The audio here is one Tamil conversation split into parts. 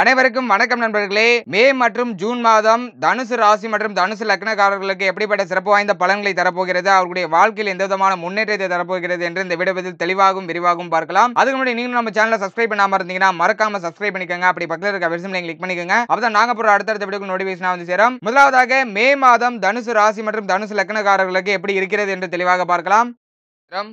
அனைவருக்கும் வணக்கம் நண்பர்களே மே மற்றும் ஜூன் மாதம் தனுசு ராசி மற்றும் தனுசு லக்னக்காரர்களுக்கு எப்படிப்பட்ட சிறப்பு வாய்ந்த பலன்களை தரப்போகிறது அவர்களுடைய வாழ்க்கையில் எந்த விதமான முன்னேற்றத்தை தரப்போகிறது என்று இந்த வீடியோவில் தெளிவாகவும் விரிவாகவும் பார்க்கலாம் அதுக்கு முன்னாடி நீங்களும் நம்ம சேனல சப்ஸ்கிரைப் பண்ணாம இருந்தீங்கன்னா மறக்காம சப்ஸ்கிரைப் பண்ணிக்கோங்க அப்படி பக்கத்தில் இருக்க நீங்க கிளிக் பண்ணிக்கோங்க அப்பதான் நாங்க போற அடுத்தடுத்த வீடியோ நோட்டிபிகேஷன் வந்து சேரும் முதலாவதாக மே மாதம் தனுசு ராசி மற்றும் தனுசு லக்னக்காரர்களுக்கு எப்படி இருக்கிறது என்று தெளிவாக பார்க்கலாம்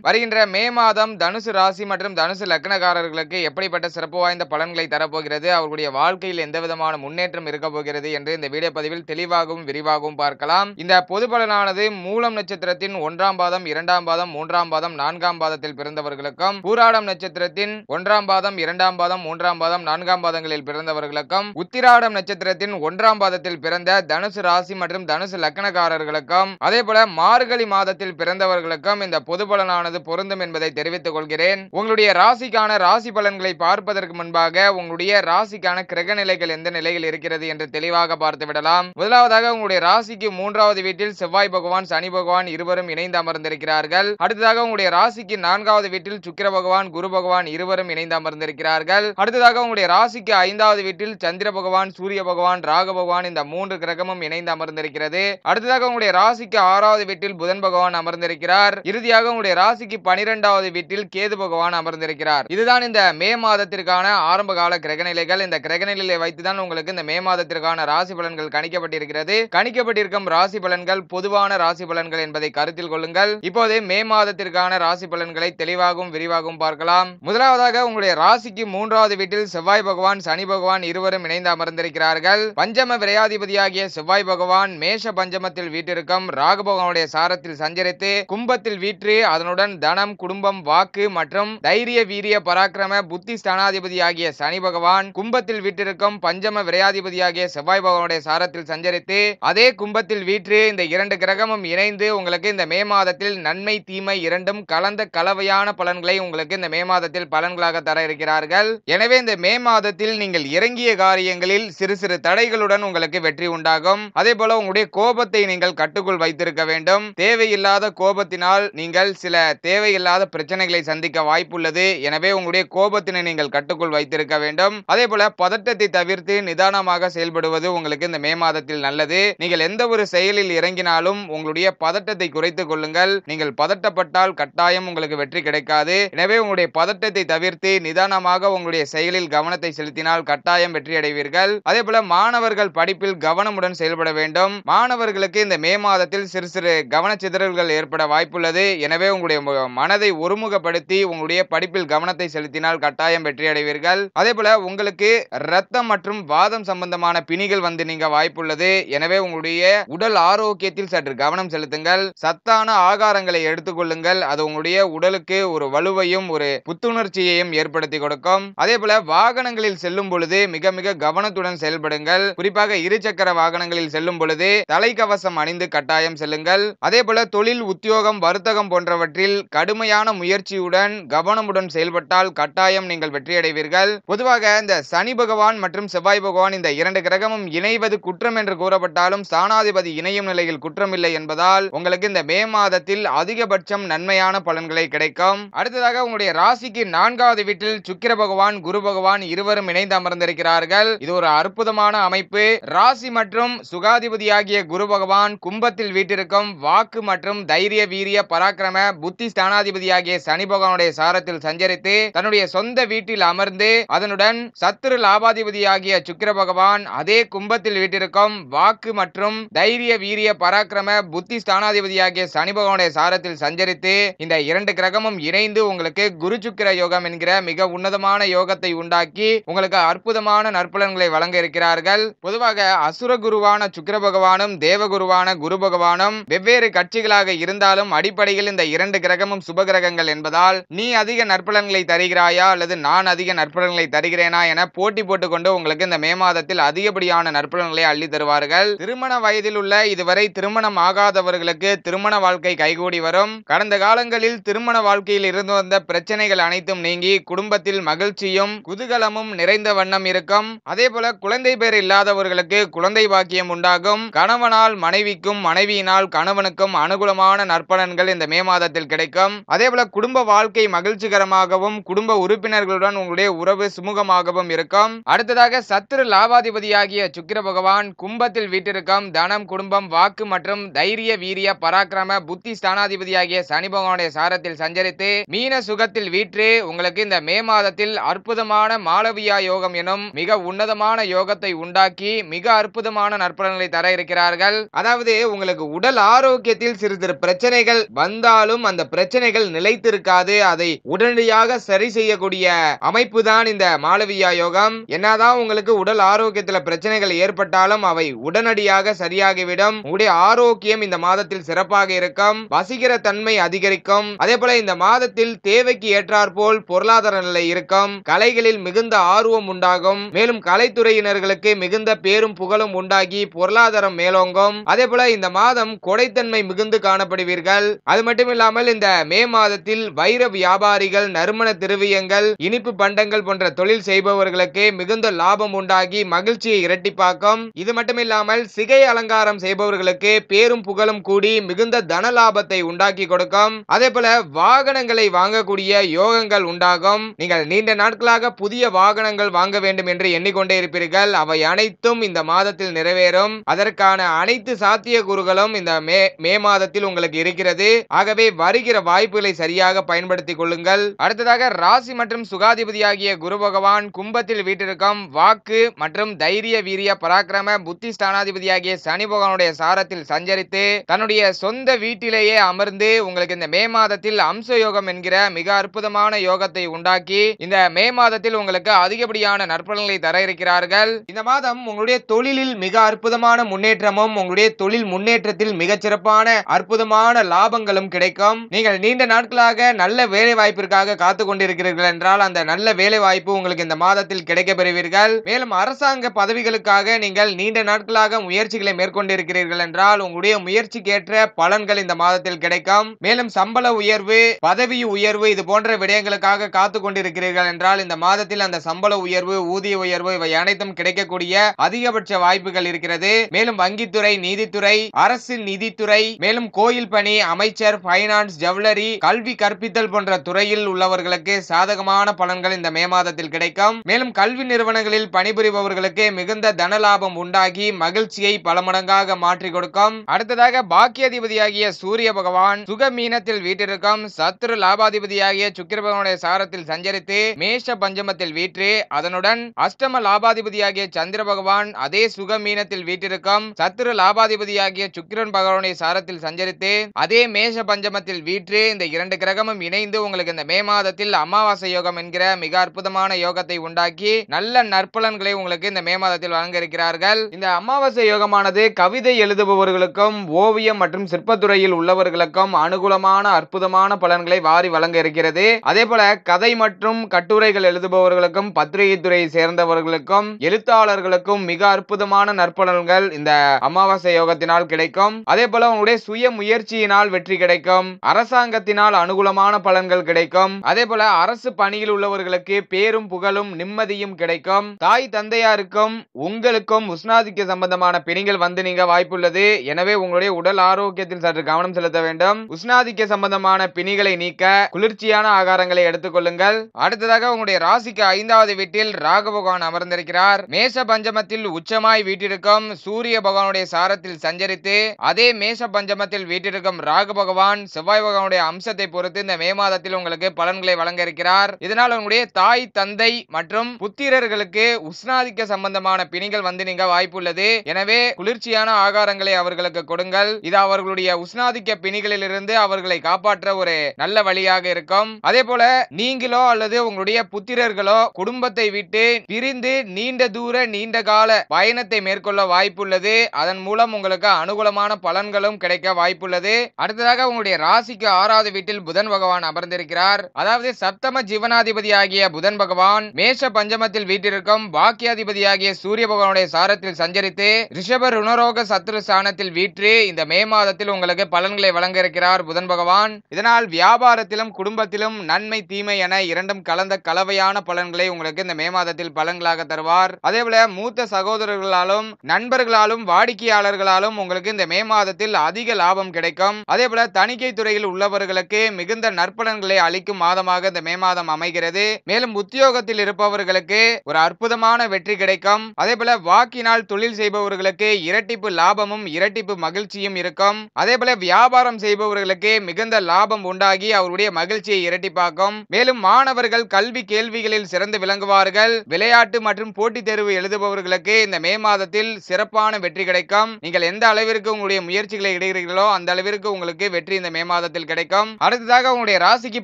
வருகின்ற மே மாதம் தனுசு ராசி மற்றும் தனுசு லக்னக்காரர்களுக்கு எப்படிப்பட்ட சிறப்பு வாய்ந்த பலன்களை தரப்போகிறது அவர்களுடைய வாழ்க்கையில் எந்த விதமான முன்னேற்றம் இருக்க போகிறது என்று இந்த வீடியோ பதிவில் தெளிவாகவும் விரிவாகவும் பார்க்கலாம் இந்த பொது பலனானது மூலம் நட்சத்திரத்தின் ஒன்றாம் பாதம் இரண்டாம் பாதம் மூன்றாம் பாதம் நான்காம் பாதத்தில் பிறந்தவர்களுக்கும் பூராடம் நட்சத்திரத்தின் ஒன்றாம் பாதம் இரண்டாம் பாதம் மூன்றாம் பாதம் நான்காம் பாதங்களில் பிறந்தவர்களுக்கும் உத்திராடம் நட்சத்திரத்தின் ஒன்றாம் பாதத்தில் பிறந்த தனுசு ராசி மற்றும் தனுசு லக்னக்காரர்களுக்கும் அதே போல மார்கழி மாதத்தில் பிறந்தவர்களுக்கும் இந்த பொது பலனானது பொருந்தும் என்பதை தெரிவித்துக் கொள்கிறேன் உங்களுடைய ராசிக்கான ராசி பலன்களை பார்ப்பதற்கு முன்பாக உங்களுடைய ராசிக்கான கிரக நிலைகள் எந்த நிலையில் இருக்கிறது என்று தெளிவாக பார்த்து விடலாம் முதலாவதாக உங்களுடைய ராசிக்கு மூன்றாவது வீட்டில் செவ்வாய் பகவான் சனி பகவான் இருவரும் இணைந்து அமர்ந்திருக்கிறார்கள் அடுத்ததாக உங்களுடைய ராசிக்கு நான்காவது வீட்டில் சுக்கிர பகவான் குரு பகவான் இருவரும் இணைந்து அமர்ந்திருக்கிறார்கள் அடுத்ததாக உங்களுடைய ராசிக்கு ஐந்தாவது வீட்டில் சந்திர பகவான் சூரிய பகவான் ராக பகவான் இந்த மூன்று கிரகமும் இணைந்து அமர்ந்திருக்கிறது அடுத்ததாக உங்களுடைய ராசிக்கு ஆறாவது வீட்டில் புதன் பகவான் அமர்ந்திருக்கிறார் இறுதியாக உங்களுடைய உங்களுடைய ராசிக்கு பனிரெண்டாவது வீட்டில் கேது பகவான் அமர்ந்திருக்கிறார் இதுதான் இந்த மே மாதத்திற்கான ஆரம்ப கால கிரகநிலைகள் இந்த கிரகநிலையை வைத்துதான் உங்களுக்கு இந்த மே மாதத்திற்கான ராசி பலன்கள் கணிக்கப்பட்டிருக்கிறது கணிக்கப்பட்டிருக்கும் ராசி பலன்கள் பொதுவான ராசி பலன்கள் என்பதை கருத்தில் கொள்ளுங்கள் இப்போது மே மாதத்திற்கான ராசி பலன்களை தெளிவாகவும் விரிவாகவும் பார்க்கலாம் முதலாவதாக உங்களுடைய ராசிக்கு மூன்றாவது வீட்டில் செவ்வாய் பகவான் சனி பகவான் இருவரும் இணைந்து அமர்ந்திருக்கிறார்கள் பஞ்சம விரையாதிபதியாகிய செவ்வாய் பகவான் மேஷ பஞ்சமத்தில் வீட்டிற்கும் ராகு சாரத்தில் சஞ்சரித்து கும்பத்தில் வீற்று அதனுடன் தனம் குடும்பம் வாக்கு மற்றும் தைரிய வீரிய பராக்கிரம புத்தி ஸ்தானாதிபதி ஆகிய சனி பகவான் கும்பத்தில் வீட்டிற்கும் பஞ்சம விரையாதிபதியாகிய செவ்வாய் பகவானுடைய சாரத்தில் சஞ்சரித்து அதே கும்பத்தில் வீற்று இந்த இரண்டு கிரகமும் இணைந்து உங்களுக்கு இந்த மே மாதத்தில் நன்மை தீமை இரண்டும் கலந்த கலவையான பலன்களை உங்களுக்கு இந்த மே மாதத்தில் பலன்களாக தர இருக்கிறார்கள் எனவே இந்த மே மாதத்தில் நீங்கள் இறங்கிய காரியங்களில் சிறு சிறு தடைகளுடன் உங்களுக்கு வெற்றி உண்டாகும் அதே போல உங்களுடைய கோபத்தை நீங்கள் கட்டுக்குள் வைத்திருக்க வேண்டும் தேவையில்லாத கோபத்தினால் நீங்கள் சில சில தேவையில்லாத பிரச்சனைகளை சந்திக்க வாய்ப்புள்ளது எனவே உங்களுடைய கோபத்தினை நீங்கள் கட்டுக்குள் வைத்திருக்க வேண்டும் அதே போல பதட்டத்தை தவிர்த்து நிதானமாக செயல்படுவது உங்களுக்கு இந்த மே மாதத்தில் நல்லது நீங்கள் எந்த ஒரு செயலில் இறங்கினாலும் உங்களுடைய பதட்டத்தை குறைத்துக் கொள்ளுங்கள் நீங்கள் பதட்டப்பட்டால் கட்டாயம் உங்களுக்கு வெற்றி கிடைக்காது எனவே உங்களுடைய பதட்டத்தை தவிர்த்து நிதானமாக உங்களுடைய செயலில் கவனத்தை செலுத்தினால் கட்டாயம் வெற்றி அடைவீர்கள் அதே போல மாணவர்கள் படிப்பில் கவனமுடன் செயல்பட வேண்டும் மாணவர்களுக்கு இந்த மே மாதத்தில் சிறு சிறு கவனச்சிதறல்கள் ஏற்பட வாய்ப்புள்ளது எனவே உங்களுடைய மனதை ஒருமுகப்படுத்தி உங்களுடைய படிப்பில் கவனத்தை செலுத்தினால் கட்டாயம் வெற்றி அடைவீர்கள் அதே போல உங்களுக்கு ரத்தம் மற்றும் வாதம் சம்பந்தமான பிணிகள் வந்து நீங்க வாய்ப்புள்ளது எனவே உங்களுடைய உடல் ஆரோக்கியத்தில் சற்று கவனம் செலுத்துங்கள் சத்தான ஆகாரங்களை எடுத்துக்கொள்ளுங்கள் அது உங்களுடைய உடலுக்கு ஒரு வலுவையும் ஒரு புத்துணர்ச்சியையும் ஏற்படுத்தி கொடுக்கும் அதே போல வாகனங்களில் செல்லும் பொழுது மிக மிக கவனத்துடன் செயல்படுங்கள் குறிப்பாக இருசக்கர வாகனங்களில் செல்லும் பொழுது தலைக்கவசம் அணிந்து கட்டாயம் செல்லுங்கள் அதே போல தொழில் உத்தியோகம் வர்த்தகம் போன்றவற்றை ஆகியவற்றில் கடுமையான முயற்சியுடன் கவனமுடன் செயல்பட்டால் கட்டாயம் நீங்கள் வெற்றியடைவீர்கள் பொதுவாக இந்த சனி பகவான் மற்றும் செவ்வாய் பகவான் இந்த இரண்டு கிரகமும் இணைவது குற்றம் என்று கூறப்பட்டாலும் சாணாதிபதி இணையும் நிலையில் குற்றமில்லை என்பதால் உங்களுக்கு இந்த மே மாதத்தில் அதிகபட்சம் நன்மையான பலன்களை கிடைக்கும் அடுத்ததாக உங்களுடைய ராசிக்கு நான்காவது வீட்டில் சுக்கிர பகவான் குரு பகவான் இருவரும் இணைந்து அமர்ந்திருக்கிறார்கள் இது ஒரு அற்புதமான அமைப்பு ராசி மற்றும் சுகாதிபதியாகிய குரு பகவான் கும்பத்தில் வீட்டிற்கும் வாக்கு மற்றும் தைரிய வீரிய பராக்கிரம புத்தி ஸ்தானாதிபதியாகிய சனி பகவானுடைய சாரத்தில் சஞ்சரித்து தன்னுடைய சொந்த வீட்டில் அமர்ந்து அதனுடன் சத்துரு லாபாதிபதியாகிய சுக்கிர பகவான் அதே கும்பத்தில் வீட்டிற்கும் வாக்கு மற்றும் தைரிய வீரிய பராக்கிரம புத்தி ஸ்தானாதிபதியாகிய சனி பகவானுடைய சாரத்தில் சஞ்சரித்து இந்த இரண்டு கிரகமும் இணைந்து உங்களுக்கு குரு சுக்கிர யோகம் என்கிற மிக உன்னதமான யோகத்தை உண்டாக்கி உங்களுக்கு அற்புதமான நற்பலன்களை வழங்க இருக்கிறார்கள் பொதுவாக அசுர குருவான சுக்கிர பகவானும் தேவகுருவான குரு பகவானும் வெவ்வேறு கட்சிகளாக இருந்தாலும் அடிப்படையில் இந்த இரண்டு இரண்டு கிரகமும் சுப கிரகங்கள் என்பதால் நீ அதிக நற்பலன்களை தருகிறாயா அல்லது நான் அதிக நற்பலன்களை தருகிறேனா என போட்டி போட்டுக்கொண்டு உங்களுக்கு இந்த மே மாதத்தில் அதிகப்படியான நற்பலன்களை அள்ளி தருவார்கள் திருமண வயதில் உள்ள இதுவரை திருமணம் ஆகாதவர்களுக்கு திருமண வாழ்க்கை கைகூடி வரும் கடந்த காலங்களில் திருமண வாழ்க்கையில் இருந்து வந்த பிரச்சனைகள் அனைத்தும் நீங்கி குடும்பத்தில் மகிழ்ச்சியும் குதூகலமும் நிறைந்த வண்ணம் இருக்கும் அதே போல குழந்தை பேர் இல்லாதவர்களுக்கு குழந்தை பாக்கியம் உண்டாகும் கணவனால் மனைவிக்கும் மனைவியினால் கணவனுக்கும் அனுகூலமான நற்பலன்கள் இந்த மே மாதத்தில் நேரத்தில் கிடைக்கும் போல குடும்ப வாழ்க்கை மகிழ்ச்சிகரமாகவும் குடும்ப உறுப்பினர்களுடன் உங்களுடைய உறவு சுமூகமாகவும் இருக்கும் அடுத்ததாக சத்துரு லாபாதிபதியாகிய சுக்கிர பகவான் கும்பத்தில் வீட்டிற்கும் தனம் குடும்பம் வாக்கு மற்றும் தைரிய வீரிய பராக்கிரம புத்தி ஸ்தானாதிபதியாகிய சனி பகவானுடைய சாரத்தில் சஞ்சரித்து மீன சுகத்தில் வீற்று உங்களுக்கு இந்த மே மாதத்தில் அற்புதமான மாளவியா யோகம் எனும் மிக உன்னதமான யோகத்தை உண்டாக்கி மிக அற்புதமான நற்பலன்களை தர இருக்கிறார்கள் அதாவது உங்களுக்கு உடல் ஆரோக்கியத்தில் சிறு சிறு பிரச்சனைகள் வந்தாலும் இருந்தாலும் அந்த பிரச்சனைகள் நிலைத்திருக்காது அதை உடனடியாக சரி செய்யக்கூடிய அமைப்பு தான் இந்த மாளவியா யோகம் என்னதான் உங்களுக்கு உடல் ஆரோக்கியத்துல பிரச்சனைகள் ஏற்பட்டாலும் அவை உடனடியாக சரியாகிவிடும் உடைய ஆரோக்கியம் இந்த மாதத்தில் சிறப்பாக இருக்கும் வசிக்கிற தன்மை அதிகரிக்கும் அதே போல இந்த மாதத்தில் தேவைக்கு ஏற்றாற்போல் பொருளாதார நிலை இருக்கும் கலைகளில் மிகுந்த ஆர்வம் உண்டாகும் மேலும் கலைத்துறையினர்களுக்கு மிகுந்த பேரும் புகழும் உண்டாகி பொருளாதாரம் மேலோங்கும் அதே போல இந்த மாதம் கொடைத்தன்மை மிகுந்து காணப்படுவீர்கள் அது மட்டும் இல்லாமல் இந்த மே மாதத்தில் வைர வியாபாரிகள் நறுமண திருவியங்கள் இனிப்பு பண்டங்கள் போன்ற தொழில் செய்பவர்களுக்கு மிகுந்த லாபம் உண்டாகி மகிழ்ச்சியை இரட்டிப்பாக்கும் இது மட்டுமில்லாமல் சிகை அலங்காரம் செய்பவர்களுக்கு பேரும் புகழும் கூடி மிகுந்த தன லாபத்தை உண்டாக்கி கொடுக்கும் அதே போல வாகனங்களை வாங்கக்கூடிய யோகங்கள் உண்டாகும் நீங்கள் நீண்ட நாட்களாக புதிய வாகனங்கள் வாங்க வேண்டும் என்று எண்ணிக்கொண்டே இருப்பீர்கள் அவை அனைத்தும் இந்த மாதத்தில் நிறைவேறும் அதற்கான அனைத்து சாத்திய கூறுகளும் இந்த மே மே மாதத்தில் உங்களுக்கு இருக்கிறது ஆகவே வருகிற வாய்ப்புகளை சரியாக பயன்படுத்திக் கொள்ளுங்கள் அடுத்ததாக ராசி மற்றும் சுகாதிபதியாகிய குரு பகவான் கும்பத்தில் வீட்டிற்கும் வாக்கு மற்றும் தைரிய வீரிய பராக்கிரம புத்தி ஸ்தானாதிபதியாகிய சனி பகவானுடைய சாரத்தில் சஞ்சரித்து தன்னுடைய சொந்த வீட்டிலேயே அமர்ந்து உங்களுக்கு இந்த மே மாதத்தில் அம்ச யோகம் என்கிற மிக அற்புதமான யோகத்தை உண்டாக்கி இந்த மே மாதத்தில் உங்களுக்கு அதிகப்படியான நற்பலன்களை தர இருக்கிறார்கள் இந்த மாதம் உங்களுடைய தொழிலில் மிக அற்புதமான முன்னேற்றமும் உங்களுடைய தொழில் முன்னேற்றத்தில் மிகச்சிறப்பான அற்புதமான லாபங்களும் கிடைக்கும் சொல்லலாம் நீங்கள் நீண்ட நாட்களாக நல்ல வேலை வாய்ப்பிற்காக காத்து கொண்டிருக்கிறீர்கள் என்றால் அந்த நல்ல வேலை வாய்ப்பு உங்களுக்கு இந்த மாதத்தில் கிடைக்க பெறுவீர்கள் மேலும் அரசாங்க பதவிகளுக்காக நீங்கள் நீண்ட நாட்களாக முயற்சிகளை மேற்கொண்டிருக்கிறீர்கள் என்றால் உங்களுடைய முயற்சிக்கேற்ற பலன்கள் இந்த மாதத்தில் கிடைக்கும் மேலும் சம்பள உயர்வு பதவி உயர்வு இது போன்ற விடயங்களுக்காக காத்து கொண்டிருக்கிறீர்கள் என்றால் இந்த மாதத்தில் அந்த சம்பள உயர்வு ஊதிய உயர்வு இவை அனைத்தும் கிடைக்கக்கூடிய அதிகபட்ச வாய்ப்புகள் இருக்கிறது மேலும் வங்கித்துறை நீதித்துறை அரசு நிதித்துறை மேலும் கோயில் பணி அமைச்சர் பைனான்ஸ் ஃபைனான்ஸ் ஜவுளரி கல்வி கற்பித்தல் போன்ற துறையில் உள்ளவர்களுக்கு சாதகமான பலன்கள் இந்த மே மாதத்தில் கிடைக்கும் மேலும் கல்வி நிறுவனங்களில் பணிபுரிபவர்களுக்கு மிகுந்த தன லாபம் உண்டாகி மகிழ்ச்சியை பல மடங்காக மாற்றி கொடுக்கும் அடுத்ததாக பாக்கியாதிபதியாகிய சூரிய பகவான் மீனத்தில் வீட்டிற்கும் சத்ரு லாபாதிபதியாகிய சுக்கிர பகவானுடைய சாரத்தில் சஞ்சரித்து மேஷ பஞ்சமத்தில் வீற்று அதனுடன் அஷ்டம லாபாதிபதியாகிய சந்திர பகவான் அதே மீனத்தில் வீட்டிற்கும் சத்ரு லாபாதிபதியாகிய சுக்கிரன் பகவானுடைய சாரத்தில் சஞ்சரித்து அதே மேஷ பஞ்சமத்தில் கிரகத்தில் வீற்று இந்த இரண்டு கிரகமும் இணைந்து உங்களுக்கு இந்த மே மாதத்தில் அமாவாசை யோகம் என்கிற மிக அற்புதமான யோகத்தை உண்டாக்கி நல்ல நற்பலன்களை உங்களுக்கு இந்த மே மாதத்தில் வழங்க இருக்கிறார்கள் இந்த அமாவாசை யோகமானது கவிதை எழுதுபவர்களுக்கும் ஓவியம் மற்றும் சிற்பத்துறையில் உள்ளவர்களுக்கும் அனுகூலமான அற்புதமான பலன்களை வாரி வழங்க இருக்கிறது அதே போல கதை மற்றும் கட்டுரைகள் எழுதுபவர்களுக்கும் பத்திரிகை துறையை சேர்ந்தவர்களுக்கும் எழுத்தாளர்களுக்கும் மிக அற்புதமான நற்பலன்கள் இந்த அமாவாசை யோகத்தினால் கிடைக்கும் அதே போல உங்களுடைய சுய முயற்சியினால் வெற்றி கிடைக்கும் அரசாங்கத்தினால் அனுகூலமான பலன்கள் கிடைக்கும் அதே போல அரசு பணியில் உள்ளவர்களுக்கு பேரும் புகழும் நிம்மதியும் கிடைக்கும் தாய் தந்தையாருக்கும் உங்களுக்கும் உஷ்ணாதிக்க சம்பந்தமான பிணிகள் வந்து நீங்க வாய்ப்புள்ளது எனவே உங்களுடைய உடல் ஆரோக்கியத்தில் சற்று கவனம் செலுத்த வேண்டும் உஷ்ணாதிக்க சம்பந்தமான பிணிகளை நீக்க குளிர்ச்சியான ஆகாரங்களை எடுத்துக்கொள்ளுங்கள் அடுத்ததாக உங்களுடைய ராசிக்கு ஐந்தாவது வீட்டில் ராக பகவான் அமர்ந்திருக்கிறார் மேஷ பஞ்சமத்தில் உச்சமாய் வீட்டிற்கும் சூரிய பகவானுடைய சாரத்தில் சஞ்சரித்து அதே மேஷ பஞ்சமத்தில் வீட்டிற்கும் ராக பகவான் செவ்வாய் அம்சத்தை பொறுத்து இந்த மே மாதத்தில் உங்களுக்கு பலன்களை வழங்க இருக்கிறார் இதனால் உங்களுடைய தாய் தந்தை மற்றும் புத்திரர்களுக்கு உஷ்ணாதிக்க சம்பந்தமான பிணிகள் வந்து நீங்க வாய்ப்புள்ளது எனவே குளிர்ச்சியான ஆகாரங்களை அவர்களுக்கு கொடுங்கள் இது அவர்களுடைய உஷ்ணாதிக்க பிணிகளில் இருந்து அவர்களை காப்பாற்ற ஒரு நல்ல வழியாக இருக்கும் அதே போல நீங்களோ அல்லது உங்களுடைய புத்திரர்களோ குடும்பத்தை விட்டு பிரிந்து நீண்ட தூர நீண்ட கால பயணத்தை மேற்கொள்ள வாய்ப்புள்ளது அதன் மூலம் உங்களுக்கு அனுகூலமான பலன்களும் கிடைக்க வாய்ப்புள்ளது அடுத்ததாக உங்களுடைய ராசிக்கு ஆறாவது வீட்டில் புதன் பகவான் அமர்ந்திருக்கிறார் அதாவது சப்தம ஜீவனாதிபதி ஆகிய புதன் பகவான் மேஷ பஞ்சமத்தில் வீட்டிற்கும் பாக்கியாதிபதி ஆகிய சூரிய பகவானுடைய சாரத்தில் சஞ்சரித்து ரிஷப ருணரோக சத்ரு ஸ்தானத்தில் வீற்று இந்த மே மாதத்தில் உங்களுக்கு பலன்களை வழங்க இருக்கிறார் புதன் பகவான் இதனால் வியாபாரத்திலும் குடும்பத்திலும் நன்மை தீமை என இரண்டும் கலந்த கலவையான பலன்களை உங்களுக்கு இந்த மே மாதத்தில் பலன்களாக தருவார் அதேபோல மூத்த சகோதரர்களாலும் நண்பர்களாலும் வாடிக்கையாளர்களாலும் உங்களுக்கு இந்த மே மாதத்தில் அதிக லாபம் கிடைக்கும் அதே போல தணிக்கை தொழில்துறையில் உள்ளவர்களுக்கு மிகுந்த நற்பலன்களை அளிக்கும் மாதமாக இந்த மே மாதம் அமைகிறது மேலும் உத்தியோகத்தில் இருப்பவர்களுக்கு ஒரு அற்புதமான வெற்றி கிடைக்கும் அதே போல வாக்கினால் தொழில் செய்பவர்களுக்கு இரட்டிப்பு லாபமும் இரட்டிப்பு மகிழ்ச்சியும் இருக்கும் அதே போல வியாபாரம் செய்பவர்களுக்கு மிகுந்த லாபம் உண்டாகி அவருடைய மகிழ்ச்சியை இரட்டிப்பாக்கும் மேலும் மாணவர்கள் கல்வி கேள்விகளில் சிறந்து விளங்குவார்கள் விளையாட்டு மற்றும் போட்டித் தேர்வு எழுதுபவர்களுக்கு இந்த மே மாதத்தில் சிறப்பான வெற்றி கிடைக்கும் நீங்கள் எந்த அளவிற்கு உங்களுடைய முயற்சிகளை இடுகிறீர்களோ அந்த அளவிற்கு உங்களுக்கு வெற்றி இந்த மே மாதத்தில் கிடைக்கும் அடுத்ததாக உங்களுடைய ராசிக்கு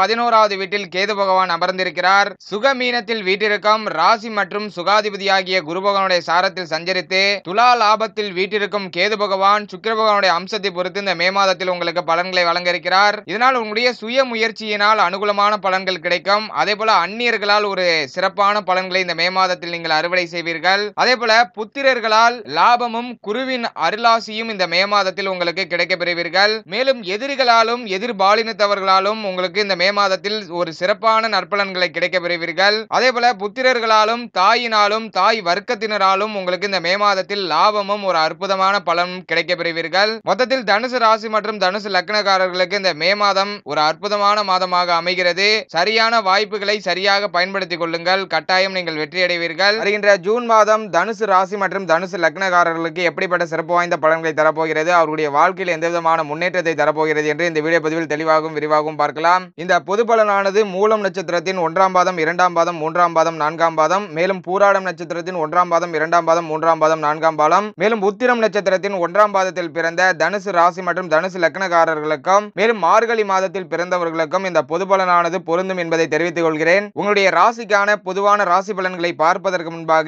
பதினோராவது வீட்டில் கேது பகவான் அமர்ந்திருக்கிறார் சுக மீனத்தில் வீட்டிற்கும் ராசி மற்றும் சுகாதிபதி ஆகிய குரு பகவானுடைய சாரத்தில் சஞ்சரித்து துலா லாபத்தில் வீட்டிற்கும் கேது பகவான் சுக்கிர பகவானுடைய அம்சத்தை பொறுத்து இந்த மே மாதத்தில் உங்களுக்கு பலன்களை வழங்க இருக்கிறார் இதனால் உங்களுடைய சுய முயற்சியினால் அனுகூலமான பலன்கள் கிடைக்கும் அதே போல அந்நியர்களால் ஒரு சிறப்பான பலன்களை இந்த மே மாதத்தில் நீங்கள் அறுவடை செய்வீர்கள் அதே போல புத்திரர்களால் லாபமும் குருவின் அருளாசியும் இந்த மே மாதத்தில் உங்களுக்கு கிடைக்கப்பெறுவீர்கள் மேலும் எதிரிகளால் உங்களாலும் எதிர் பாலினத்தவர்களாலும் உங்களுக்கு இந்த மே மாதத்தில் ஒரு சிறப்பான நற்பலன்களை கிடைக்க பெறுவீர்கள் அதே போல புத்திரர்களாலும் தாயினாலும் தாய் வர்க்கத்தினராலும் உங்களுக்கு இந்த மே மாதத்தில் லாபமும் ஒரு அற்புதமான பலனும் கிடைக்க பெறுவீர்கள் மொத்தத்தில் தனுசு ராசி மற்றும் தனுசு லக்னக்காரர்களுக்கு இந்த மே மாதம் ஒரு அற்புதமான மாதமாக அமைகிறது சரியான வாய்ப்புகளை சரியாக பயன்படுத்திக் கொள்ளுங்கள் கட்டாயம் நீங்கள் வெற்றி அடைவீர்கள் வருகின்ற ஜூன் மாதம் தனுசு ராசி மற்றும் தனுசு லக்னக்காரர்களுக்கு எப்படிப்பட்ட சிறப்பு வாய்ந்த பலன்களை தரப்போகிறது அவருடைய வாழ்க்கையில் எந்த விதமான முன்னேற்றத்தை தரப்போகிறது என்று இந்த வீடியோ பதிவில் தெளிவாகவும் விரிவாகவும் பார்க்கலாம் இந்த பொது பலனானது மூலம் நட்சத்திரத்தின் ஒன்றாம் பாதம் இரண்டாம் பாதம் மூன்றாம் பாதம் நான்காம் பாதம் மேலும் பூராடம் நட்சத்திரத்தின் ஒன்றாம் பாதம் இரண்டாம் பாதம் மூன்றாம் பாதம் நான்காம் பாலம் மேலும் உத்திரம் நட்சத்திரத்தின் ஒன்றாம் பாதத்தில் பிறந்த தனுசு ராசி மற்றும் தனுசு லக்னக்காரர்களுக்கும் மேலும் மார்கழி மாதத்தில் பிறந்தவர்களுக்கும் இந்த பொது பலனானது பொருந்தும் என்பதை தெரிவித்துக் கொள்கிறேன் உங்களுடைய ராசிக்கான பொதுவான ராசி பலன்களை பார்ப்பதற்கு முன்பாக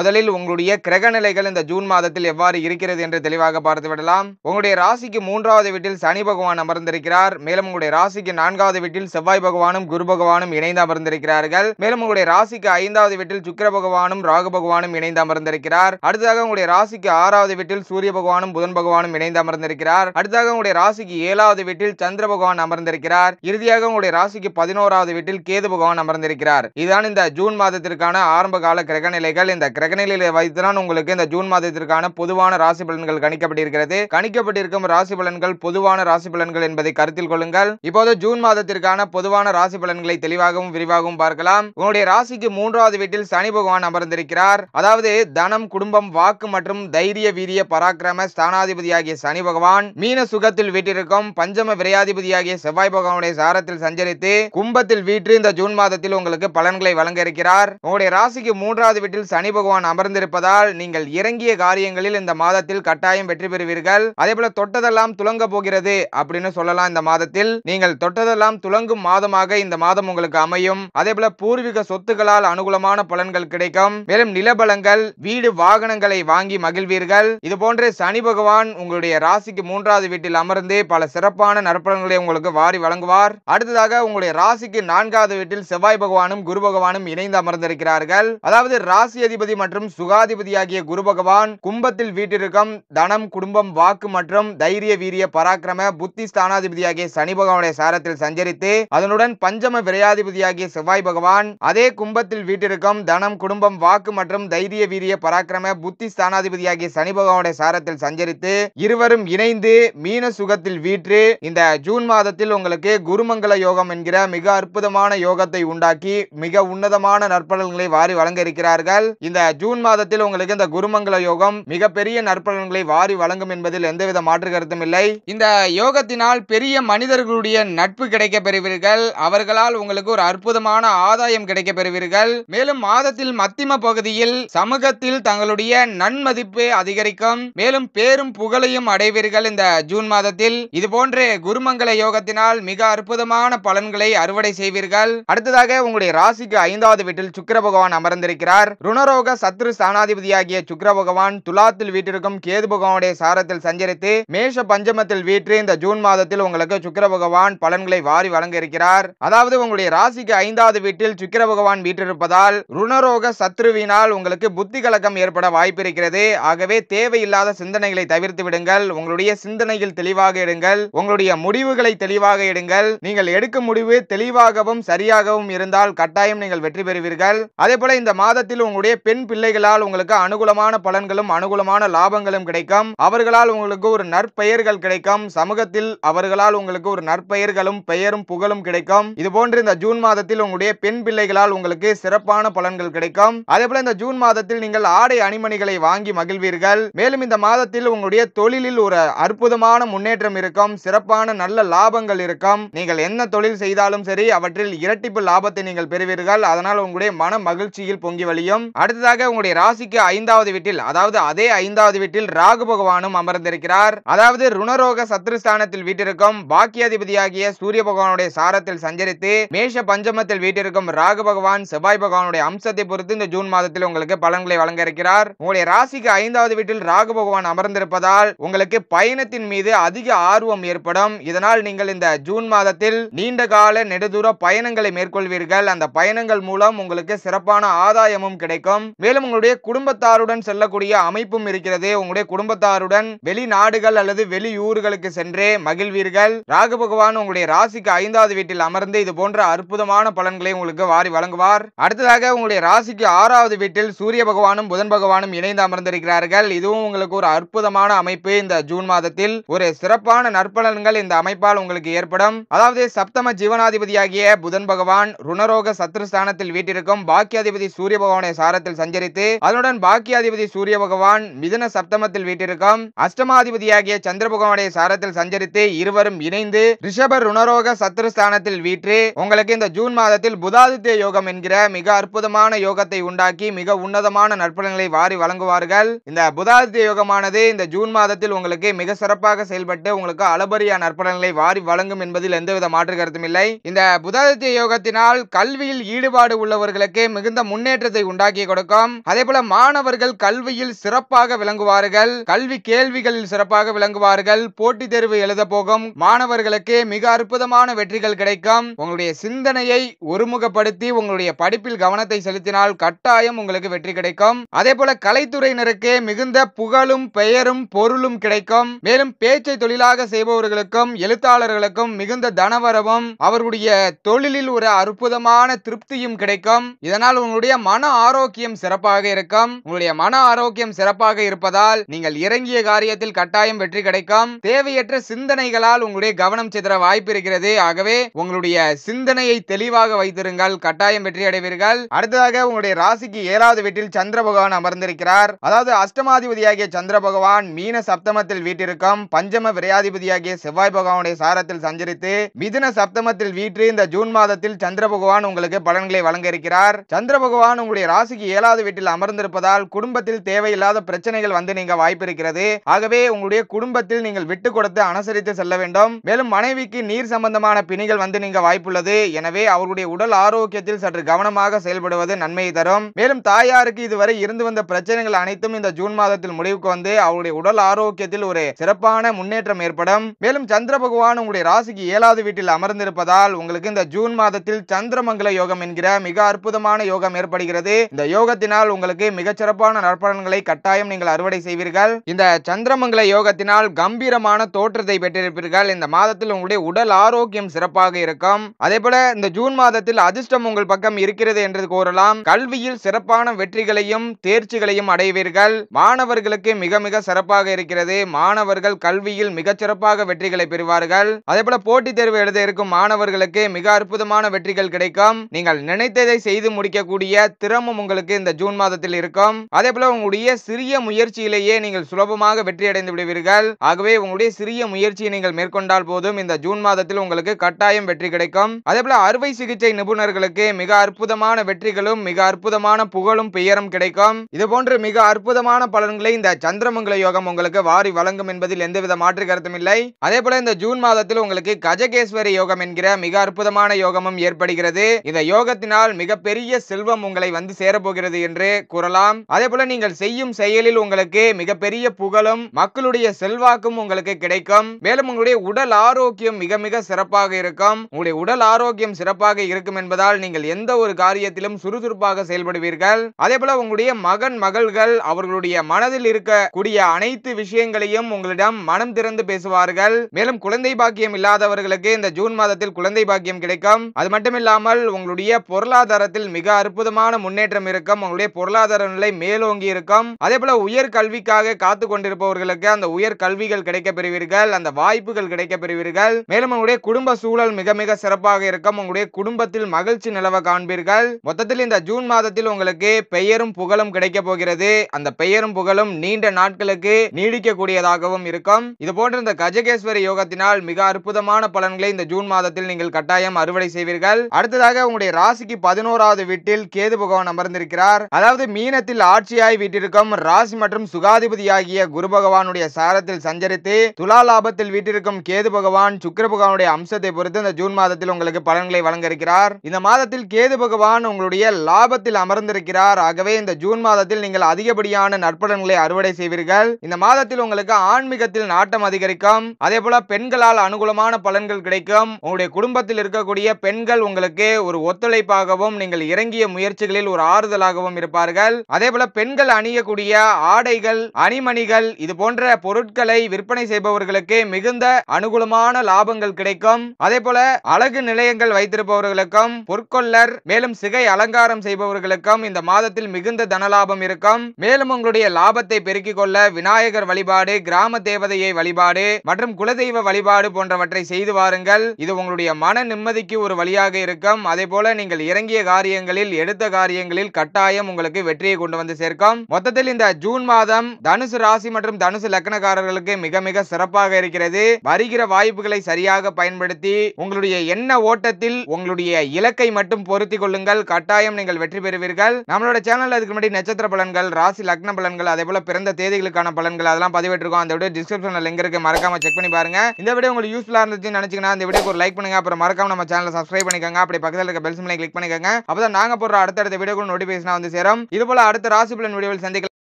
முதலில் உங்களுடைய கிரக நிலைகள் இந்த ஜூன் மாதத்தில் எவ்வாறு இருக்கிறது என்று தெளிவாக பார்த்துவிடலாம் உங்களுடைய ராசிக்கு மூன்றாவது வீட்டில் சனி பகவான் அமர்ந்திருக்கிறார் அமர்ந்திருக்கிறார் மேலும் உங்களுடைய ராசிக்கு நான்காவது வீட்டில் செவ்வாய் பகவானும் குரு பகவானும் இணைந்து அமர்ந்திருக்கிறார்கள் மேலும் உங்களுடைய ராசிக்கு ஐந்தாவது வீட்டில் சுக்கர பகவானும் ராகு பகவானும் இணைந்து அமர்ந்திருக்கிறார் அடுத்ததாக உங்களுடைய ராசிக்கு ஆறாவது வீட்டில் சூரிய பகவானும் புதன் பகவானும் இணைந்து அமர்ந்திருக்கிறார் அடுத்ததாக உங்களுடைய ராசிக்கு ஏழாவது வீட்டில் சந்திர பகவான் அமர்ந்திருக்கிறார் இறுதியாக உங்களுடைய ராசிக்கு பதினோராவது வீட்டில் கேது பகவான் அமர்ந்திருக்கிறார் இதுதான் இந்த ஜூன் மாதத்திற்கான ஆரம்ப கால கிரகநிலைகள் இந்த கிரகநிலையில வைத்துதான் உங்களுக்கு இந்த ஜூன் மாதத்திற்கான பொதுவான ராசி பலன்கள் கணிக்கப்பட்டிருக்கிறது கணிக்கப்பட்டிருக்கும் ராசி பலன்கள் பொதுவான ராசி பலன்கள் என்பதை என்பதை கருத்தில் கொள்ளுங்கள் இப்போது ஜூன் மாதத்திற்கான பொதுவான ராசி பலன்களை தெளிவாகவும் விரிவாகவும் பார்க்கலாம் உங்களுடைய ராசிக்கு மூன்றாவது வீட்டில் சனி பகவான் அமர்ந்திருக்கிறார் அதாவது தனம் குடும்பம் வாக்கு மற்றும் தைரிய வீரிய பராக்கிரம ஸ்தானாதிபதியாகிய சனி பகவான் மீன சுகத்தில் வீட்டிற்கும் பஞ்சம விரையாதிபதியாகிய செவ்வாய் பகவானுடைய சாரத்தில் சஞ்சரித்து கும்பத்தில் வீற்று இந்த ஜூன் மாதத்தில் உங்களுக்கு பலன்களை வழங்க இருக்கிறார் உங்களுடைய ராசிக்கு மூன்றாவது வீட்டில் சனி பகவான் அமர்ந்திருப்பதால் நீங்கள் இறங்கிய காரியங்களில் இந்த மாதத்தில் கட்டாயம் வெற்றி பெறுவீர்கள் அதே போல தொட்டதெல்லாம் துலங்க போகிறது அப்படின்னு சொல்லலாம் சொல்லலாம் இந்த மாதத்தில் நீங்கள் தொட்டதெல்லாம் துளங்கும் மாதமாக இந்த மாதம் உங்களுக்கு அமையும் அதே போல பூர்வீக சொத்துக்களால் அனுகூலமான பலன்கள் கிடைக்கும் மேலும் நிலபலங்கள் வீடு வாகனங்களை வாங்கி மகிழ்வீர்கள் இது போன்று சனி பகவான் உங்களுடைய ராசிக்கு மூன்றாவது வீட்டில் அமர்ந்து பல சிறப்பான நற்பலன்களை உங்களுக்கு வாரி வழங்குவார் அடுத்ததாக உங்களுடைய ராசிக்கு நான்காவது வீட்டில் செவ்வாய் பகவானும் குரு பகவானும் இணைந்து அமர்ந்திருக்கிறார்கள் அதாவது ராசி அதிபதி மற்றும் சுகாதிபதி ஆகிய குரு பகவான் கும்பத்தில் வீட்டிற்கும் தனம் குடும்பம் வாக்கு மற்றும் தைரிய வீரிய பராக்கிரம புத்தி ஸ்தானாதி விரையாதிபதியாகிய சனி பகவானுடைய சாரத்தில் சஞ்சரித்து அதனுடன் பஞ்சம விரையாதிபதியாகிய செவ்வாய் பகவான் அதே கும்பத்தில் வீட்டிற்கும் தனம் குடும்பம் வாக்கு மற்றும் தைரிய வீரிய பராக்கிரம புத்தி ஸ்தானாதிபதியாகிய சனி பகவானுடைய சாரத்தில் சஞ்சரித்து இருவரும் இணைந்து மீன சுகத்தில் வீற்று இந்த ஜூன் மாதத்தில் உங்களுக்கு குருமங்கல யோகம் என்கிற மிக அற்புதமான யோகத்தை உண்டாக்கி மிக உன்னதமான நற்பலன்களை வாரி வழங்க இருக்கிறார்கள் இந்த ஜூன் மாதத்தில் உங்களுக்கு இந்த குருமங்கல யோகம் மிகப்பெரிய நற்பலன்களை வாரி வழங்கும் என்பதில் எந்தவித மாற்று கருத்தும் இல்லை இந்த யோகத்தினால் பெரிய மனிதர்களுடைய நட்பு கிடைக்க பெறுவீர்கள் அவர்களால் உங்களுக்கு ஒரு அற்புதமான ஆதாயம் கிடைக்க பெறுவீர்கள் மேலும் மாதத்தில் மத்திம பகுதியில் சமூகத்தில் தங்களுடைய நன்மதிப்பு அதிகரிக்கும் மேலும் பேரும் புகழையும் அடைவீர்கள் இந்த ஜூன் மாதத்தில் இது போன்ற குருமங்கல யோகத்தினால் மிக அற்புதமான பலன்களை அறுவடை செய்வீர்கள் அடுத்ததாக உங்களுடைய ராசிக்கு ஐந்தாவது வீட்டில் சுக்கர பகவான் அமர்ந்திருக்கிறார் ருணரோக சத்ரு ஸ்தானாதிபதியாகிய சுக்கர பகவான் துலாத்தில் வீட்டிற்கும் கேது பகவானுடைய சாரத்தில் சஞ்சரித்து மேஷ பஞ்சமத்தில் வீற்று இந்த ஜூன் மாதத்தில் உங்களுக்கு சுக்கர பகவான் பலன்களை வாரி வழங்க இருக்கிறார் அதாவது உங்களுடைய ராசிக்கு ஐந்தாவது வீட்டில் சுக்கிர பகவான் வீட்டிருப்பதால் ருணரோக சத்ருவினால் உங்களுக்கு புத்தி கலக்கம் ஏற்பட வாய்ப்பு இருக்கிறது ஆகவே தேவையில்லாத சிந்தனைகளை தவிர்த்து விடுங்கள் உங்களுடைய சிந்தனையில் தெளிவாக எடுங்கள் உங்களுடைய முடிவுகளை தெளிவாக எடுங்கள் நீங்கள் எடுக்கும் முடிவு தெளிவாகவும் சரியாகவும் இருந்தால் கட்டாயம் நீங்கள் வெற்றி பெறுவீர்கள் அதே போல இந்த மாதத்தில் உங்களுடைய பெண் பிள்ளைகளால் உங்களுக்கு அனுகூலமான பலன்களும் அனுகூலமான லாபங்களும் கிடைக்கும் அவர்களால் உங்களுக்கு ஒரு நற்பெயர்கள் கிடைக்கும் சமூகத்தில் அவர்கள் செயல்பாடுகளால் உங்களுக்கு ஒரு நற்பெயர்களும் பெயரும் புகழும் கிடைக்கும் இதுபோன்று இந்த ஜூன் மாதத்தில் உங்களுடைய பெண் பிள்ளைகளால் உங்களுக்கு சிறப்பான பலன்கள் கிடைக்கும் போல இந்த ஜூன் மாதத்தில் நீங்கள் ஆடை அணிமணிகளை வாங்கி மகிழ்வீர்கள் மேலும் இந்த மாதத்தில் உங்களுடைய தொழிலில் ஒரு அற்புதமான முன்னேற்றம் இருக்கும் சிறப்பான நல்ல லாபங்கள் இருக்கும் நீங்கள் என்ன தொழில் செய்தாலும் சரி அவற்றில் இரட்டிப்பு லாபத்தை நீங்கள் பெறுவீர்கள் அதனால் உங்களுடைய மன மகிழ்ச்சியில் பொங்கி வழியும் அடுத்ததாக உங்களுடைய ராசிக்கு ஐந்தாவது வீட்டில் அதாவது அதே ஐந்தாவது வீட்டில் ராகு பகவானும் அமர்ந்திருக்கிறார் அதாவது ருணரோக சத்ருஸ்தானத்தில் வீட்டிற்கு பக்கம் பாக்கியாதிபதியாகிய சூரிய பகவானுடைய சாரத்தில் சஞ்சரித்து மேஷ பஞ்சமத்தில் வீட்டிற்கும் ராகு பகவான் செவ்வாய் பகவானுடைய அம்சத்தை பொறுத்து இந்த ஜூன் மாதத்தில் உங்களுக்கு பலன்களை வழங்க இருக்கிறார் உங்களுடைய ராசிக்கு ஐந்தாவது வீட்டில் ராகு பகவான் அமர்ந்திருப்பதால் உங்களுக்கு பயணத்தின் மீது அதிக ஆர்வம் ஏற்படும் இதனால் நீங்கள் இந்த ஜூன் மாதத்தில் நீண்ட கால நெடுதூர பயணங்களை மேற்கொள்வீர்கள் அந்த பயணங்கள் மூலம் உங்களுக்கு சிறப்பான ஆதாயமும் கிடைக்கும் மேலும் உங்களுடைய குடும்பத்தாருடன் செல்லக்கூடிய அமைப்பும் இருக்கிறது உங்களுடைய குடும்பத்தாருடன் வெளிநாடுகள் அல்லது வெளியூர்களுக்கு சென்றே மகிழ்வீர்கள் நேயர்கள் ராகு பகவான் உங்களுடைய ராசிக்கு ஐந்தாவது வீட்டில் அமர்ந்து இது போன்ற அற்புதமான பலன்களை உங்களுக்கு வாரி வழங்குவார் அடுத்ததாக உங்களுடைய ராசிக்கு ஆறாவது வீட்டில் சூரிய பகவானும் புதன் பகவானும் இணைந்து அமர்ந்திருக்கிறார்கள் இதுவும் உங்களுக்கு ஒரு அற்புதமான அமைப்பு இந்த ஜூன் மாதத்தில் ஒரு சிறப்பான நற்பலன்கள் இந்த அமைப்பால் உங்களுக்கு ஏற்படும் அதாவது சப்தம ஜீவனாதிபதியாகிய புதன் பகவான் ருணரோக சத்ருஸ்தானத்தில் வீட்டிற்கும் பாக்கியாதிபதி சூரிய பகவானை சாரத்தில் சஞ்சரித்து அதனுடன் பாக்கியாதிபதி சூரிய பகவான் மிதன சப்தமத்தில் வீட்டிற்கும் அஷ்டமாதிபதியாகிய சந்திர பகவானுடைய சாரத்தில் சஞ்சரித்து இருவர் இருவரும் இணைந்து ரிஷப ருணரோக சத்ருஸ்தானத்தில் வீற்று உங்களுக்கு இந்த ஜூன் மாதத்தில் புதாதித்ய யோகம் என்கிற மிக அற்புதமான யோகத்தை உண்டாக்கி மிக உன்னதமான நற்பலன்களை வாரி வழங்குவார்கள் இந்த புதாதித்ய யோகமானது இந்த ஜூன் மாதத்தில் உங்களுக்கு மிக சிறப்பாக செயல்பட்டு உங்களுக்கு அளபரியா நற்பலன்களை வாரி வழங்கும் என்பதில் எந்தவித மாற்று கருத்தும் இல்லை இந்த புதாதித்ய யோகத்தினால் கல்வியில் ஈடுபாடு உள்ளவர்களுக்கு மிகுந்த முன்னேற்றத்தை உண்டாக்கி கொடுக்கும் அதே போல மாணவர்கள் கல்வியில் சிறப்பாக விளங்குவார்கள் கல்வி கேள்விகளில் சிறப்பாக விளங்குவார்கள் போட்டி தேர்வு எழுத போகும் மாணவர்களுக்கு மிக அற்புதமான வெற்றிகள் கிடைக்கும் உங்களுடைய சிந்தனையை ஒருமுகப்படுத்தி உங்களுடைய படிப்பில் கவனத்தை செலுத்தினால் கட்டாயம் உங்களுக்கு வெற்றி கிடைக்கும் அதே போல கலைத்துறையினருக்கு மிகுந்த புகழும் பெயரும் பொருளும் கிடைக்கும் மேலும் பேச்சை தொழிலாக செய்பவர்களுக்கும் எழுத்தாளர்களுக்கும் மிகுந்த தனவரவும் அவருடைய தொழிலில் ஒரு அற்புதமான திருப்தியும் கிடைக்கும் இதனால் உங்களுடைய மன ஆரோக்கியம் சிறப்பாக இருக்கும் உங்களுடைய மன ஆரோக்கியம் சிறப்பாக இருப்பதால் நீங்கள் இறங்கிய காரியத்தில் கட்டாயம் வெற்றி கிடைக்கும் தேவையற்ற சிந்தனைகளால் இதனால் உங்களுடைய கவனம் சிதற வாய்ப்பு இருக்கிறது ஆகவே உங்களுடைய சிந்தனையை தெளிவாக வைத்திருங்கள் கட்டாயம் வெற்றி அடைவீர்கள் அடுத்ததாக உங்களுடைய ராசிக்கு ஏழாவது வீட்டில் சந்திர பகவான் அமர்ந்திருக்கிறார் அதாவது அஷ்டமாதிபதியாகிய சந்திர பகவான் மீன சப்தமத்தில் வீட்டிற்கும் பஞ்சம விரையாதிபதியாகிய செவ்வாய் பகவானுடைய சாரத்தில் சஞ்சரித்து மிதுன சப்தமத்தில் வீற்று இந்த ஜூன் மாதத்தில் சந்திர பகவான் உங்களுக்கு பலன்களை வழங்க இருக்கிறார் சந்திர பகவான் உங்களுடைய ராசிக்கு ஏழாவது வீட்டில் அமர்ந்திருப்பதால் குடும்பத்தில் தேவையில்லாத பிரச்சனைகள் வந்து நீங்க வாய்ப்பு இருக்கிறது ஆகவே உங்களுடைய குடும்பத்தில் நீங்கள் விட்டு கொடுத்து அனுசரித்து செல்ல வேண்டும் மேலும் மனைவிக்கு நீர் சம்பந்தமான பிணிகள் வந்து நீங்க வாய்ப்புள்ளது எனவே அவருடைய உடல் ஆரோக்கியத்தில் சற்று கவனமாக செயல்படுவது நன்மையை தரும் மேலும் தாயாருக்கு இதுவரை இருந்து வந்த பிரச்சனைகள் அனைத்தும் இந்த ஜூன் மாதத்தில் முடிவுக்கு வந்து அவருடைய உடல் ஆரோக்கியத்தில் ஒரு சிறப்பான முன்னேற்றம் ஏற்படும் மேலும் சந்திர பகவான் உங்களுடைய ராசிக்கு ஏழாவது வீட்டில் அமர்ந்திருப்பதால் உங்களுக்கு இந்த ஜூன் மாதத்தில் சந்திரமங்கல யோகம் என்கிற மிக அற்புதமான யோகம் ஏற்படுகிறது இந்த யோகத்தினால் உங்களுக்கு மிகச்சிறப்பான நற்பலன்களை கட்டாயம் நீங்கள் அறுவடை செய்வீர்கள் இந்த சந்திரமங்கல யோகத்தினால் கம்பீரமான தோற்றத்தை பெற்றிருப்பீர்கள் நண்பர்கள் இந்த மாதத்தில் உங்களுடைய உடல் ஆரோக்கியம் சிறப்பாக இருக்கும் அதே போல இந்த ஜூன் மாதத்தில் அதிர்ஷ்டம் உங்கள் பக்கம் இருக்கிறது என்று கூறலாம் கல்வியில் சிறப்பான வெற்றிகளையும் தேர்ச்சிகளையும் அடைவீர்கள் மாணவர்களுக்கு மிக மிக சிறப்பாக இருக்கிறது மாணவர்கள் கல்வியில் மிக சிறப்பாக வெற்றிகளை பெறுவார்கள் அதே போல போட்டித் தேர்வு எழுத இருக்கும் மாணவர்களுக்கு மிக அற்புதமான வெற்றிகள் கிடைக்கும் நீங்கள் நினைத்ததை செய்து முடிக்கக்கூடிய திறமும் உங்களுக்கு இந்த ஜூன் மாதத்தில் இருக்கும் அதே போல உங்களுடைய சிறிய முயற்சியிலேயே நீங்கள் சுலபமாக வெற்றி அடைந்து விடுவீர்கள் ஆகவே உங்களுடைய சிறிய முயற்சியை நீங்கள் மேற்கொண்டால் போதும் இந்த ஜூன் மாதத்தில் உங்களுக்கு கட்டாயம் வெற்றி கிடைக்கும் அதே போல அறுவை சிகிச்சை நிபுணர்களுக்கு மிக அற்புதமான வெற்றிகளும் மிக அற்புதமான புகழும் பெயரும் கிடைக்கும் இது போன்று மிக அற்புதமான பலன்களை இந்த சந்திரமங்கல யோகம் உங்களுக்கு வாரி வழங்கும் என்பதில் எந்தவித மாற்று கருத்தும் இல்லை அதே போல இந்த ஜூன் மாதத்தில் உங்களுக்கு கஜகேஸ்வரி யோகம் என்கிற மிக அற்புதமான யோகமும் ஏற்படுகிறது இந்த யோகத்தினால் மிகப்பெரிய செல்வம் உங்களை வந்து சேரப்போகிறது என்று கூறலாம் அதே போல நீங்கள் செய்யும் செயலில் உங்களுக்கு மிகப்பெரிய புகழும் மக்களுடைய செல்வாக்கும் உங்களுக்கு கிடைக்கும் மேலும் உங்களுடைய உங்களுடைய உடல் ஆரோக்கியம் மிக மிக சிறப்பாக இருக்கும் உங்களுடைய உடல் ஆரோக்கியம் சிறப்பாக இருக்கும் என்பதால் நீங்கள் எந்த ஒரு காரியத்திலும் சுறுசுறுப்பாக செயல்படுவீர்கள் அதே போல உங்களுடைய மகன் மகள்கள் அவர்களுடைய மனதில் இருக்கக்கூடிய அனைத்து விஷயங்களையும் உங்களிடம் மனம் திறந்து பேசுவார்கள் மேலும் குழந்தை பாக்கியம் இல்லாதவர்களுக்கு இந்த ஜூன் மாதத்தில் குழந்தை பாக்கியம் கிடைக்கும் அது மட்டுமில்லாமல் உங்களுடைய பொருளாதாரத்தில் மிக அற்புதமான முன்னேற்றம் இருக்கும் உங்களுடைய பொருளாதார நிலை மேலோங்கி இருக்கும் அதே போல உயர் கல்விக்காக காத்து கொண்டிருப்பவர்களுக்கு அந்த உயர் கல்விகள் கிடைக்க பெறுவீர்கள் அந்த வாய்ப்புகள் கிடைக்க கிடைக்கப்பெறுவீர்கள் மேலும் உங்களுடைய குடும்ப சூழல் மிக மிக சிறப்பாக இருக்கும் உங்களுடைய குடும்பத்தில் மகிழ்ச்சி நிலவ காண்பீர்கள் மொத்தத்தில் இந்த ஜூன் மாதத்தில் உங்களுக்கு பெயரும் புகழும் கிடைக்க போகிறது அந்த பெயரும் புகழும் நீண்ட நாட்களுக்கு நீடிக்கக்கூடியதாகவும் இருக்கும் இது போன்ற இந்த கஜகேஸ்வரி யோகத்தினால் மிக அற்புதமான பலன்களை இந்த ஜூன் மாதத்தில் நீங்கள் கட்டாயம் அறுவடை செய்வீர்கள் அடுத்ததாக உங்களுடைய ராசிக்கு பதினோராவது வீட்டில் கேது பகவான் அமர்ந்திருக்கிறார் அதாவது மீனத்தில் ஆட்சியாய் வீட்டிற்கும் ராசி மற்றும் சுகாதிபதியாகிய குரு பகவானுடைய சாரத்தில் சஞ்சரித்து துலா லாபத்தில் வீட்டிற்கும் மாதம் கேது பகவான் சுக்கர பகவானுடைய அம்சத்தை பொறுத்து இந்த ஜூன் மாதத்தில் உங்களுக்கு பலன்களை வழங்க இருக்கிறார் இந்த மாதத்தில் கேது பகவான் உங்களுடைய லாபத்தில் அமர்ந்திருக்கிறார் ஆகவே இந்த ஜூன் மாதத்தில் நீங்கள் அதிகப்படியான நற்பலன்களை அறுவடை செய்வீர்கள் இந்த மாதத்தில் உங்களுக்கு ஆன்மீகத்தில் நாட்டம் அதிகரிக்கும் அதே போல பெண்களால் அனுகூலமான பலன்கள் கிடைக்கும் உங்களுடைய குடும்பத்தில் இருக்கக்கூடிய பெண்கள் உங்களுக்கு ஒரு ஒத்துழைப்பாகவும் நீங்கள் இறங்கிய முயற்சிகளில் ஒரு ஆறுதலாகவும் இருப்பார்கள் அதே போல பெண்கள் அணியக்கூடிய ஆடைகள் அணிமணிகள் இது போன்ற பொருட்களை விற்பனை செய்பவர்களுக்கு மிகுந்த அனுகூலமான லாபங்கள் கிடைக்கும் அதே போல அழகு நிலையங்கள் வைத்திருப்பவர்களுக்கும் பொற்கொள்ளர் மேலும் சிகை அலங்காரம் செய்பவர்களுக்கும் இந்த மாதத்தில் மிகுந்த தனலாபம் இருக்கும் மேலும் உங்களுடைய லாபத்தை பெருக்கிக் கொள்ள விநாயகர் வழிபாடு கிராம தேவதையை வழிபாடு மற்றும் குலதெய்வ வழிபாடு போன்றவற்றை செய்து வாருங்கள் இது உங்களுடைய மன நிம்மதிக்கு ஒரு வழியாக இருக்கும் அதே போல நீங்கள் இறங்கிய காரியங்களில் எடுத்த காரியங்களில் கட்டாயம் உங்களுக்கு வெற்றியை கொண்டு வந்து சேர்க்கும் மொத்தத்தில் இந்த ஜூன் மாதம் தனுசு ராசி மற்றும் தனுசு லக்னக்காரர்களுக்கு மிக மிக சிறப்பாக இருக்கிறது வருகிற வாய்ப்புகளை சரியாக பயன்படுத்தி உங்களுடைய எண்ண ஓட்டத்தில் உங்களுடைய இலக்கை மட்டும் பொருத்தி கொள்ளுங்கள் கட்டாயம் நீங்கள் வெற்றி பெறுவீர்கள் நம்மளோட சேனல் அதுக்கு முன்னாடி நட்சத்திர பலன்கள் ராசி லக்ன பலன்கள் அதே போல பிறந்த தேதிகளுக்கான பலன்கள் அதெல்லாம் பதிவேற்றிருக்கோம் அந்த வீடியோ டிஸ்கிரிப்ஷன்ல லிங்க் இருக்கு மறக்காம செக் பண்ணி பாருங்க இந்த வீடியோ உங்களுக்கு யூஸ்ஃபுல்லா இருந்துச்சுன்னு நினைச்சீங்கன்னா இந்த வீடியோக்கு ஒரு லைக் பண்ணுங்க அப்புறம் மறக்காம நம்ம சேனலை சப்ஸ்கிரைப் பண்ணிக்கோங்க அப்படி பக்கத்தில் இருக்க பெல் சிம்லை கிளிக் பண்ணிக்கோங்க அப்பதான் நாங்க போடுற அடுத்தடுத்த வீடியோக்கு நோட்டிபிகேஷன் வந்து சேரும் இது போல அடுத்த ராசி பலன் வீடியோவில் சந்திக்கலாம்